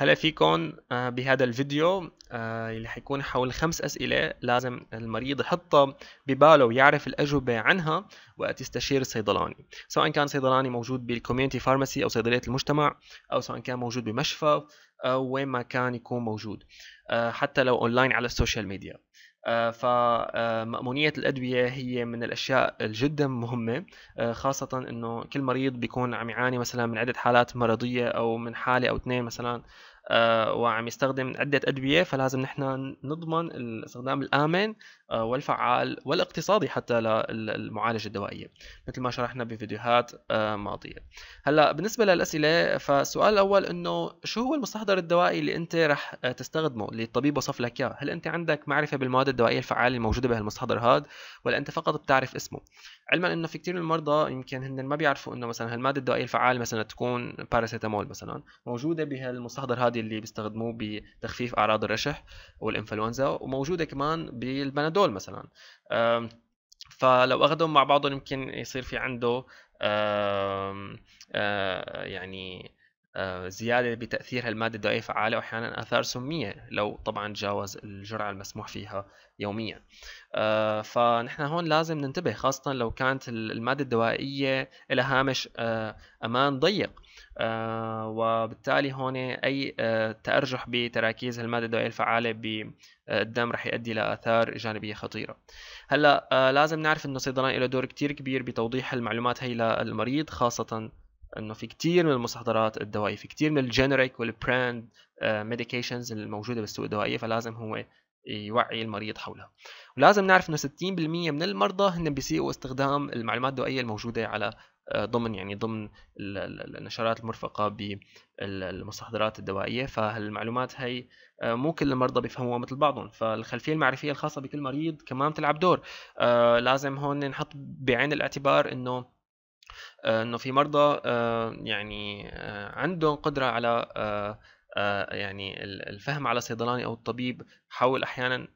هلا فيكم آه، بهذا الفيديو آه، اللي حيكون حول خمس أسئلة لازم المريض يحطها بباله ويعرف الأجوبة عنها وقت يستشير الصيدلاني سواء كان صيدلاني موجود بالكوميونتي فارماسي أو صيدلية المجتمع أو سواء كان موجود بمشفى أو وين ما كان يكون موجود آه، حتى لو أونلاين على السوشيال ميديا آه، فمأمونية آه، الأدوية هي من الأشياء الجدا مهمة آه، خاصة أنه كل مريض بيكون عم يعاني مثلا من عدة حالات مرضية أو من حالة أو اثنين مثلا وعم يستخدم عدة أدوية فلازم نحن نضمن الاستخدام الآمن آه، والفعال والاقتصادي حتى للمعالجة الدوائية مثل ما شرحنا بفيديوهات آه، ماضية هلا بالنسبة للأسئلة فالسؤال الأول إنه شو هو المستحضر الدوائي اللي أنت رح آه، تستخدمه اللي الطبيب وصف لك إياه هل أنت عندك معرفة بالمواد الدوائية الفعالة الموجودة بهالمستحضر هذا ولا أنت فقط بتعرف اسمه علما انه في كثير من المرضى يمكن هن ما بيعرفوا انه مثلا هالماده الدوائيه الفعاله مثلا تكون باراسيتامول مثلا موجوده بهالمستحضر هذه اللي بيستخدموه بتخفيف اعراض الرشح والانفلونزا وموجوده كمان بالبنادول هدول مثلا فلو اخذهم مع بعضهم يمكن يصير في عنده آه، يعني زيادة بتأثير هالمادة الدوائية عالية وأحيانا آثار سمية لو طبعا تجاوز الجرعة المسموح فيها يوميا آه، فنحن هون لازم ننتبه خاصة لو كانت المادة الدوائية لها هامش آه، أمان ضيق آه، وبالتالي هون أي تأرجح بتراكيز المادة الدوائية الفعالة بالدم رح يؤدي لآثار جانبية خطيرة هلا لازم نعرف أنه الصيدلان له دور كتير كبير بتوضيح المعلومات هي للمريض خاصة انه في كتير من المستحضرات الدوائيه في كتير من الجينيريك والبراند ميديكيشنز الموجوده بالسوق الدوائيه فلازم هو يوعي المريض حولها ولازم نعرف انه 60% من المرضى هن بيسيئوا استخدام المعلومات الدوائيه الموجوده على آه، ضمن يعني ضمن النشرات المرفقه بالمستحضرات الدوائيه فهالمعلومات هي آه، مو كل المرضى بيفهموها مثل بعضهم فالخلفيه المعرفيه الخاصه بكل مريض كمان بتلعب دور آه، لازم هون نحط بعين الاعتبار انه آه، انه في مرضى آه، يعني آه، عندهم قدره على يعني الفهم على صيدلاني او الطبيب حول احيانا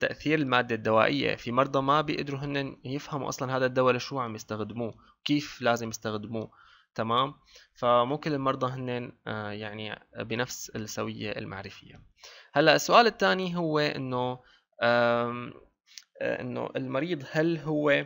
تاثير الماده الدوائيه في مرضى ما بيقدروا هن يفهموا اصلا هذا الدواء لشو عم يستخدموه كيف لازم يستخدموه تمام فمو كل المرضى هن يعني بنفس السويه المعرفيه هلا السؤال الثاني هو انه انه المريض هل هو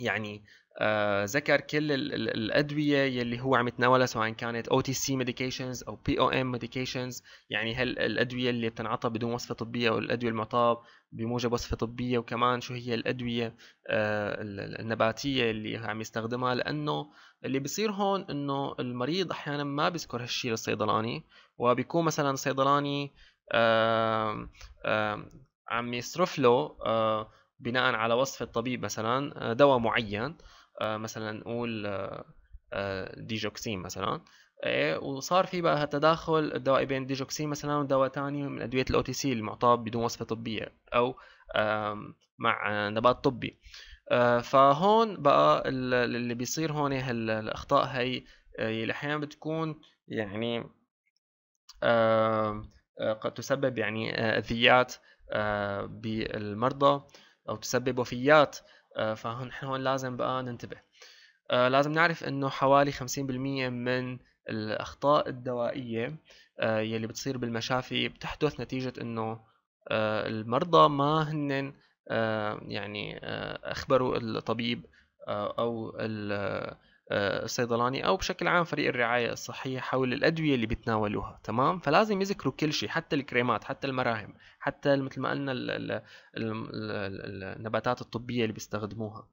يعني آه ذكر كل الادويه يلي هو عم يتناولها سواء كانت او تي سي ميديكيشنز او بي او ام ميديكيشنز يعني هل الادويه اللي بتنعطى بدون وصفه طبيه او الادويه المعطاه بموجب وصفه طبيه وكمان شو هي الادويه آه النباتيه اللي عم يستخدمها لانه اللي بصير هون انه المريض احيانا ما بيذكر هالشيء للصيدلاني وبيكون مثلا الصيدلاني آه عم يصرف له آه، بناء على وصف الطبيب مثلا آه، دواء معين آه، مثلا نقول آه، ديجوكسين مثلا إيه، وصار في بقى تداخل الدواء بين ديجوكسين مثلا ودواء ثاني من ادويه الاو تي سي المعطاه بدون وصفه طبيه او مع نبات طبي فهون بقى اللي بيصير هون الاخطاء هي اللي احيانا بتكون يعني قد تسبب يعني اذيات بالمرضى او تسبب وفيات آه، فنحن هون لازم بقى ننتبه آه، لازم نعرف انه حوالي 50% من الاخطاء الدوائيه آه، يلي بتصير بالمشافي بتحدث نتيجه انه المرضى ما هن يعني اخبروا الطبيب او الصيدلاني آه، او بشكل عام فريق الرعايه الصحيه حول الادويه اللي بتناولوها تمام فلازم يذكروا كل شيء حتى الكريمات حتى المراهم حتى مثل ما قلنا النباتات الطبيه اللي بيستخدموها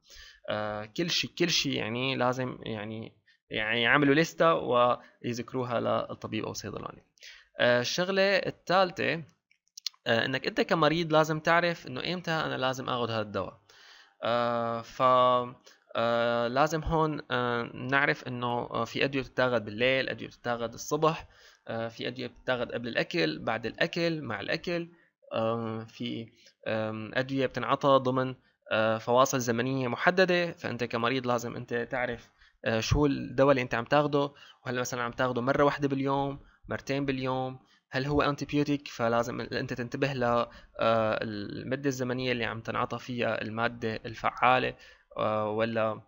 آه، كل شيء كل شيء يعني لازم يعني يعني يعملوا لستة ويذكروها للطبيب او الصيدلاني آه، الشغله الثالثه انك انت كمريض لازم تعرف انه امتى انا لازم اخذ هذا الدواء ف آه، لازم هون آه، نعرف انه آه، في ادويه بتتاخذ بالليل ادويه بتتاخذ الصبح في ادويه بتتاخذ قبل الاكل بعد الاكل مع الاكل في ادويه بتنعطى ضمن فواصل زمنيه محدده فانت كمريض لازم انت تعرف شو الدواء اللي انت عم تاخده وهل مثلا عم تاخده مره واحده باليوم مرتين باليوم هل هو انتيبيوتيك فلازم انت تنتبه للمده الزمنيه اللي عم تنعطى فيها الماده الفعاله آه، ولا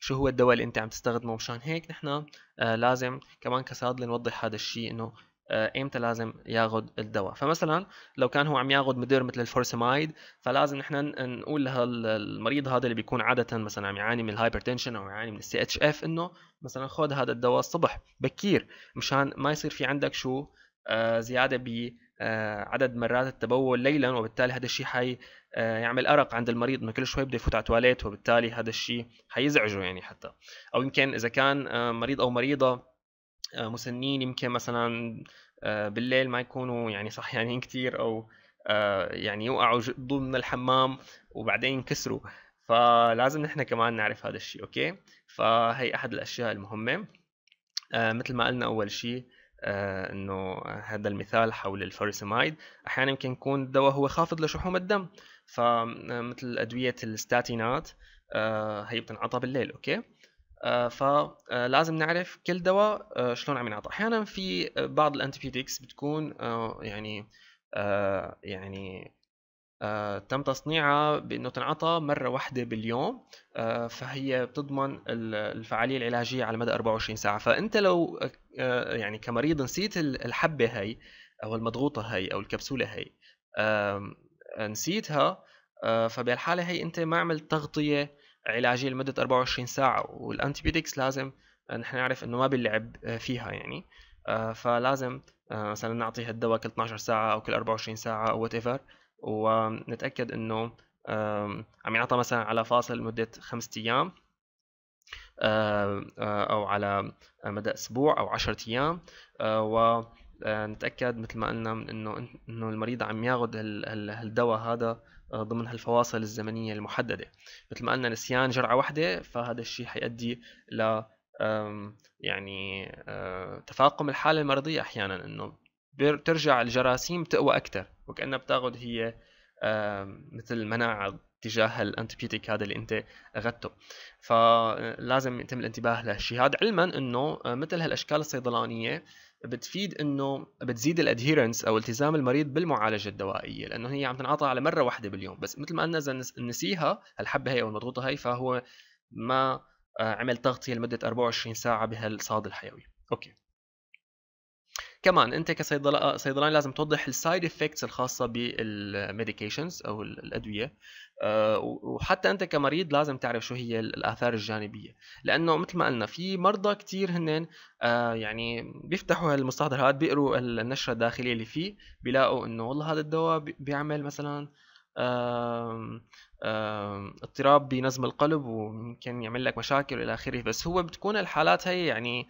شو هو الدواء اللي انت عم تستخدمه مشان هيك نحن آه، لازم كمان كصادله نوضح هذا الشيء انه ايمتى آه، لازم ياخذ الدواء فمثلا لو كان هو عم ياخذ مدير مثل الفورسمايد فلازم نحن نقول لهالمريض هذا اللي بيكون عاده مثلا عم يعاني من الهايبرتنشن او يعاني من السي اتش اف انه مثلا خذ هذا الدواء الصبح بكير مشان ما يصير في عندك شو زياده بعدد مرات التبول ليلا وبالتالي هذا الشيء حي آه، يعمل ارق عند المريض انه كل شوي بده يفوت على التواليت وبالتالي هذا الشيء حيزعجه يعني حتى او يمكن اذا كان آه، مريض او مريضه آه، مسنين يمكن مثلا بالليل ما يكونوا يعني صحيانين كثير او يعني يوقعوا ضمن الحمام وبعدين ينكسروا فلازم نحن كمان نعرف هذا الشيء اوكي فهي احد الاشياء المهمه مثل ما قلنا اول شيء انه هذا المثال حول الفوريسمايد احيانا يمكن يكون الدواء هو خافض لشحوم الدم فمثل ادويه الستاتينات آه، هي بتنعطى بالليل اوكي آه، فلازم آه، نعرف كل دواء شلون عم ينعطى احيانا في بعض الانتيبيوتكس بتكون يعني يعني آه، تم تصنيعها بانه تنعطى مره واحده باليوم آه، فهي بتضمن الفعاليه العلاجيه على مدى 24 ساعه فانت لو آه، يعني كمريض نسيت الحبه هي او المضغوطه هي او الكبسوله هي آه، نسيتها آه، فبهالحاله هي انت ما عملت تغطيه علاجيه لمده 24 ساعه والانتيبيوتكس لازم آه، نحن نعرف انه ما بنلعب فيها يعني فلازم مثلا نعطيها الدواء كل 12 ساعه او كل 24 ساعه او وات ايفر ونتاكد انه عم ينعطى مثلا على فاصل مده خمسة ايام او على مدى اسبوع او 10 ايام و آه، نتاكد مثل ما قلنا من انه انه المريض عم ياخذ هالدواء هذا آه، ضمن هالفواصل الزمنيه المحدده مثل ما قلنا نسيان جرعه واحده فهذا الشيء حيؤدي ل يعني آه، تفاقم الحاله المرضيه احيانا انه بترجع الجراثيم تقوى اكثر وكانها بتاخذ هي مثل مناعه تجاه الانتبيوتيك هذا اللي انت اخذته فلازم يتم الانتباه لهالشيء هذا علما انه مثل هالاشكال الصيدلانيه بتفيد انه بتزيد الادهيرنس او التزام المريض بالمعالجه الدوائيه لانه هي عم تنعطى على مره واحده باليوم بس مثل ما قلنا اذا نسيها الحبه هي او المضغوطه هي فهو ما آه، عمل تغطيه لمده 24 ساعه بهالصاد الحيوي اوكي كمان انت كصيدلاني لازم توضح السايد افكتس الخاصه بالميديكيشنز او الادويه آه، وحتى انت كمريض لازم تعرف شو هي الاثار الجانبيه لانه مثل ما قلنا في مرضى كثير هن آه، يعني بيفتحوا هالمستحضر هذا بيقروا النشره الداخليه اللي فيه بيلاقوا انه والله هذا الدواء بيعمل مثلا اضطراب بنظم القلب وممكن يعمل لك مشاكل الى اخره بس هو بتكون الحالات هي يعني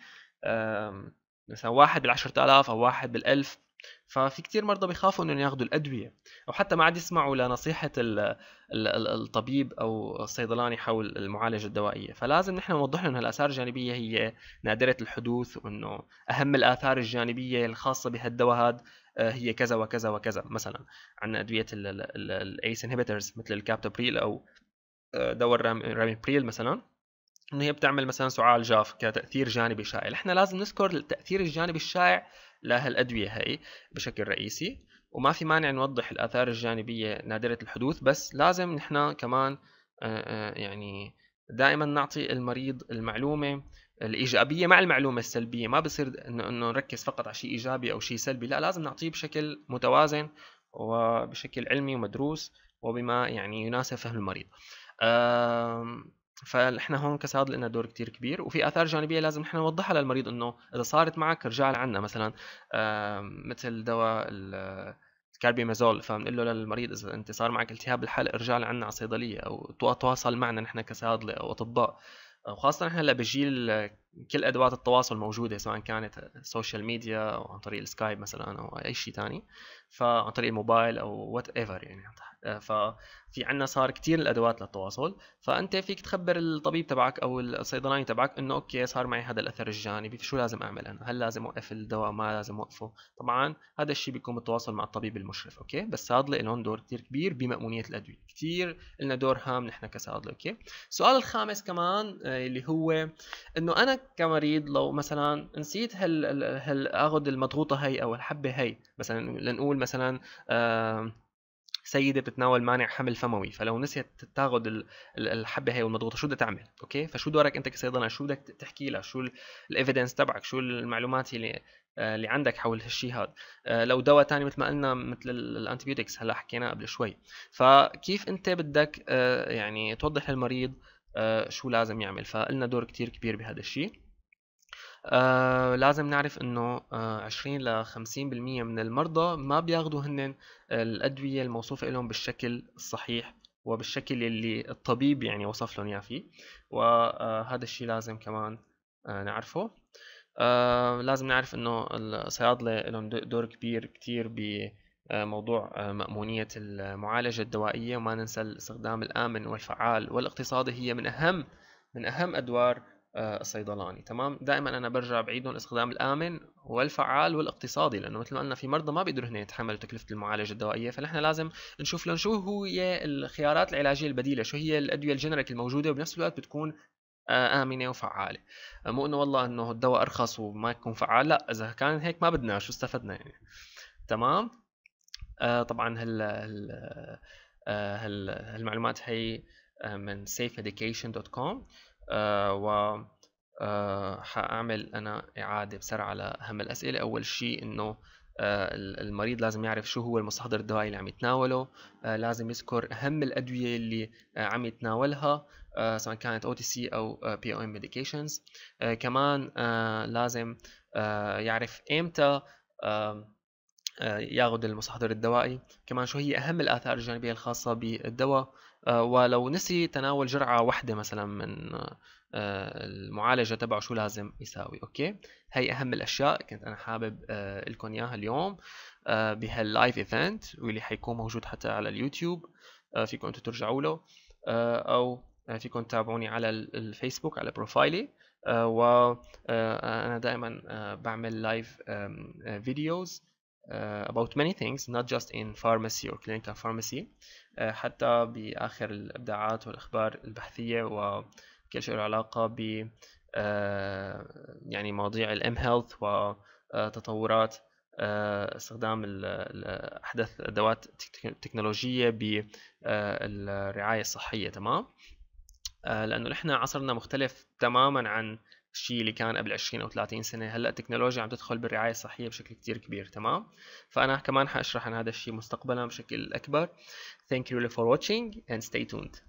مثلا واحد بالعشرة آلاف أو واحد بالألف ففي كتير مرضى بيخافوا انهم ياخذوا الادويه او حتى ما عاد يسمعوا لنصيحه الطبيب او الصيدلاني حول المعالجه الدوائيه فلازم نحن نوضح لهم هالاثار الجانبيه هي نادره الحدوث وانه اهم الاثار الجانبيه الخاصه بهالدواء هذا آه، هي كذا وكذا وكذا مثلا عندنا ادويه الايس انهبيترز مثل الكابتوبريل او آه، دواء الرامبريل مثلا انه هي بتعمل مثلا سعال جاف كتاثير جانبي شائع احنا لازم نذكر التاثير الجانبي الشائع لهالادويه هي بشكل رئيسي وما في مانع نوضح الاثار الجانبيه نادره الحدوث بس لازم نحن كمان آه، آه، يعني دائما نعطي المريض المعلومه الايجابيه مع المعلومه السلبيه ما بصير انه نركز فقط على شيء ايجابي او شيء سلبي لا لازم نعطيه بشكل متوازن وبشكل علمي ومدروس وبما يعني يناسب فهم المريض فنحن هون كساد لنا دور كتير كبير وفي اثار جانبيه لازم نحن نوضحها للمريض انه اذا صارت معك رجع لعنا مثلا مثل دواء الكاربيمازول فبنقول له للمريض اذا انت صار معك التهاب الحلق ارجع لعنا على الصيدليه او تواصل معنا نحن كصيادله او اطباء وخاصه نحن هلا بجيل كل ادوات التواصل موجوده سواء كانت سوشيال ميديا او عن طريق السكايب مثلا او اي شيء ثاني فعن طريق الموبايل او وات ايفر يعني ففي عندنا صار كثير الادوات للتواصل فانت فيك تخبر الطبيب تبعك او الصيدلاني تبعك انه اوكي صار معي هذا الاثر الجانبي شو لازم اعمل انا هل لازم اوقف الدواء ما لازم اوقفه طبعا هذا الشيء بيكون بالتواصل مع الطبيب المشرف اوكي بس الصيادله لهم دور كثير كبير بمأمونيه الادويه كثير لنا دور هام نحن كصيادله اوكي السؤال الخامس كمان آه، اللي هو انه انا كمريض لو مثلا نسيت هل, هال اخذ المضغوطه هي او الحبه هي مثلا لنقول مثلا سيده بتتناول مانع حمل فموي فلو نسيت تاخذ الحبه هي والمضغوطه شو بدها تعمل اوكي فشو دورك انت كصيدله شو بدك تحكي لها شو الايفيدنس تبعك شو المعلومات اللي آه، اللي عندك حول هالشيء هذا آه، لو دواء تاني مثل ما قلنا مثل الانتيبيوتكس هلا حكينا قبل شوي فكيف انت بدك آه، يعني توضح للمريض آه، شو لازم يعمل فقلنا دور كتير كبير بهذا الشيء آه لازم نعرف انه آه 20 ل 50% من المرضى ما بياخذوا هن الادويه الموصوفه لهم بالشكل الصحيح وبالشكل اللي الطبيب يعني وصف لهم اياه فيه وهذا آه، الشيء لازم كمان آه نعرفه آه لازم نعرف انه الصيادله لهم دور كبير كتير ب آه، موضوع آه، مأمونية المعالجة الدوائية وما ننسى الاستخدام الآمن والفعال والاقتصادي هي من أهم من أهم أدوار آه، الصيدلاني تمام دائما أنا برجع بعيدهم الاستخدام الآمن والفعال والاقتصادي لأنه مثل ما قلنا في مرضى ما بيقدروا هن يتحملوا تكلفة المعالجة الدوائية فنحن لازم نشوف لهم شو هي الخيارات العلاجية البديلة شو هي الأدوية الجنريك الموجودة وبنفس الوقت بتكون آمنة وفعالة مو إنه والله إنه الدواء أرخص وما يكون فعال لا إذا كان هيك ما بدنا شو استفدنا يعني تمام آه، طبعا هال هال آه، هالمعلومات هي آه، من safeeducation.com و حاعمل انا اعاده بسرعه على اهم الاسئله اول شيء انه المريض لازم يعرف شو هو المستحضر الدوائي اللي عم يتناوله لازم يذكر اهم الادويه اللي عم يتناولها سواء كانت او تي سي او بي او ام ميديكيشنز كمان لازم يعرف امتى آه، ياخذ المستحضر الدوائي كمان شو هي أهم الآثار الجانبية الخاصة بالدواء آه، ولو نسي تناول جرعة واحدة مثلا من آه، المعالجة تبعه شو لازم يساوي أوكي هي أهم الأشياء كنت أنا حابب لكم إياها اليوم بهاللايف ايفنت واللي حيكون موجود حتى على اليوتيوب فيكم أنتم ترجعوا له أو فيكم تتابعوني على الفيسبوك على بروفايلي وأنا دائما بعمل لايف فيديوز uh, about many things not just in pharmacy or clinical pharmacy uh, حتى بآخر الإبداعات والأخبار البحثية وكل شيء له علاقة ب uh, يعني مواضيع الام هيلث وتطورات uh, uh, استخدام أحدث أدوات تكنولوجية بالرعاية uh، الصحية تمام لأنه نحن عصرنا مختلف تماما عن الشيء اللي كان قبل 20 او 30 سنه هلا التكنولوجيا عم تدخل بالرعايه الصحيه بشكل كتير كبير تمام فانا كمان حاشرح عن هذا الشيء مستقبلا بشكل اكبر thank you really for watching and stay tuned